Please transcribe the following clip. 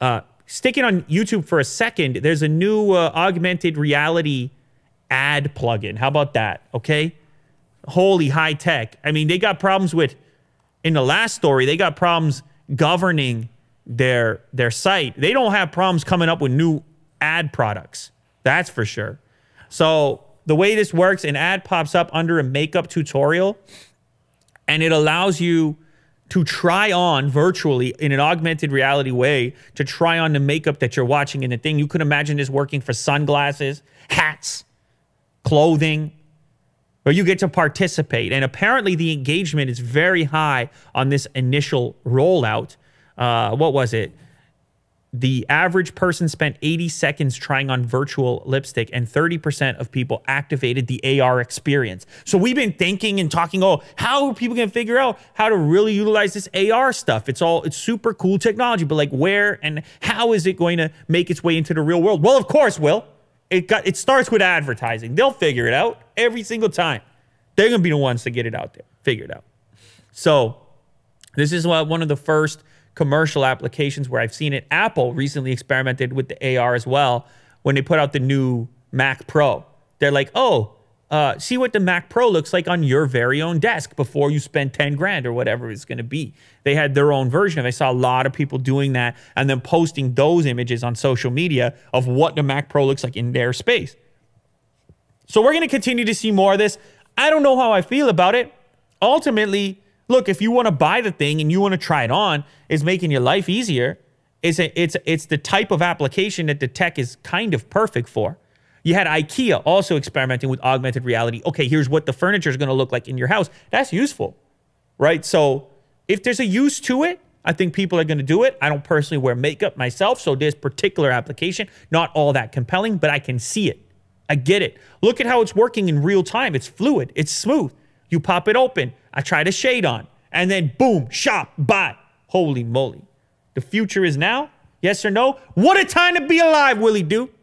Uh, sticking on YouTube for a second, there's a new uh, augmented reality ad plugin. How about that? Okay. Holy high tech. I mean, they got problems with, in the last story, they got problems governing their their site. They don't have problems coming up with new ad products. That's for sure. So the way this works, an ad pops up under a makeup tutorial, and it allows you to try on virtually in an augmented reality way to try on the makeup that you're watching in the thing. You could imagine this working for sunglasses, hats, clothing, where you get to participate. And apparently, the engagement is very high on this initial rollout. Uh, what was it? the average person spent 80 seconds trying on virtual lipstick and 30% of people activated the AR experience. So we've been thinking and talking, oh, how are people going to figure out how to really utilize this AR stuff? It's all, it's super cool technology, but like where and how is it going to make its way into the real world? Well, of course, Will. It got, it starts with advertising. They'll figure it out every single time. They're going to be the ones to get it out there, figure it out. So this is what one of the first – commercial applications where I've seen it. Apple recently experimented with the AR as well when they put out the new Mac Pro. They're like, oh, uh, see what the Mac Pro looks like on your very own desk before you spend 10 grand or whatever it's going to be. They had their own version of it. I saw a lot of people doing that and then posting those images on social media of what the Mac Pro looks like in their space. So we're going to continue to see more of this. I don't know how I feel about it. Ultimately, Look, if you want to buy the thing and you want to try it on, it's making your life easier. It's, a, it's, it's the type of application that the tech is kind of perfect for. You had IKEA also experimenting with augmented reality. Okay, here's what the furniture is going to look like in your house. That's useful, right? So if there's a use to it, I think people are going to do it. I don't personally wear makeup myself, so this particular application, not all that compelling, but I can see it. I get it. Look at how it's working in real time. It's fluid. It's smooth. You pop it open. I try the shade on. And then boom, shop, buy. Holy moly. The future is now. Yes or no? What a time to be alive, Willie Duke.